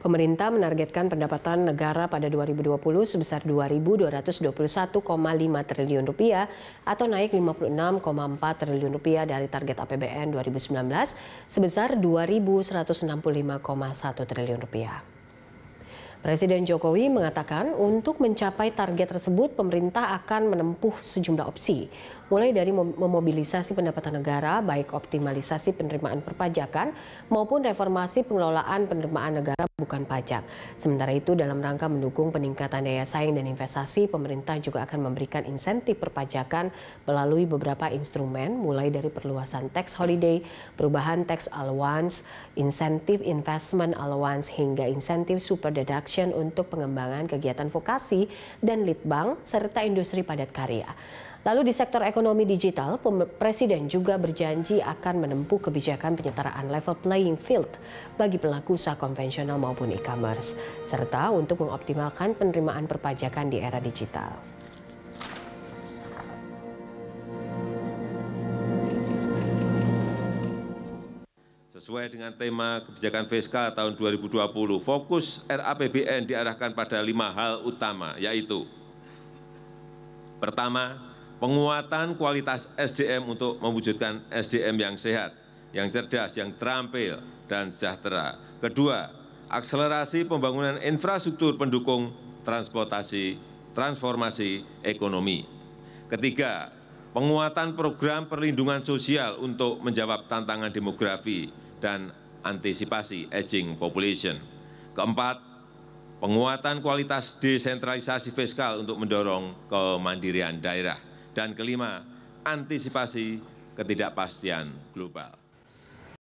Pemerintah menargetkan pendapatan negara pada 2020 sebesar 2.221,5 triliun rupiah atau naik 56,4 triliun rupiah dari target APBN 2019 sebesar 2.165,1 triliun rupiah. Presiden Jokowi mengatakan untuk mencapai target tersebut pemerintah akan menempuh sejumlah opsi, mulai dari memobilisasi pendapatan negara, baik optimalisasi penerimaan perpajakan maupun reformasi pengelolaan penerimaan negara bukan pajak. Sementara itu dalam rangka mendukung peningkatan daya saing dan investasi, pemerintah juga akan memberikan insentif perpajakan melalui beberapa instrumen, mulai dari perluasan tax holiday, perubahan tax allowance, insentif investment allowance, hingga insentif super deduction Action untuk pengembangan kegiatan vokasi dan Litbang serta industri padat karya. Lalu di sektor ekonomi digital, Presiden juga berjanji akan menempuh kebijakan penyetaraan level playing field bagi pelaku usaha konvensional maupun e-commerce, serta untuk mengoptimalkan penerimaan perpajakan di era digital. Sesuai dengan tema kebijakan fiskal tahun 2020, fokus RAPBN diarahkan pada lima hal utama, yaitu Pertama, penguatan kualitas SDM untuk mewujudkan SDM yang sehat, yang cerdas, yang terampil, dan sejahtera. Kedua, akselerasi pembangunan infrastruktur pendukung transportasi, transformasi ekonomi. Ketiga, penguatan program perlindungan sosial untuk menjawab tantangan demografi, dan antisipasi aging population. Keempat, penguatan kualitas desentralisasi fiskal untuk mendorong kemandirian daerah. Dan kelima, antisipasi ketidakpastian global.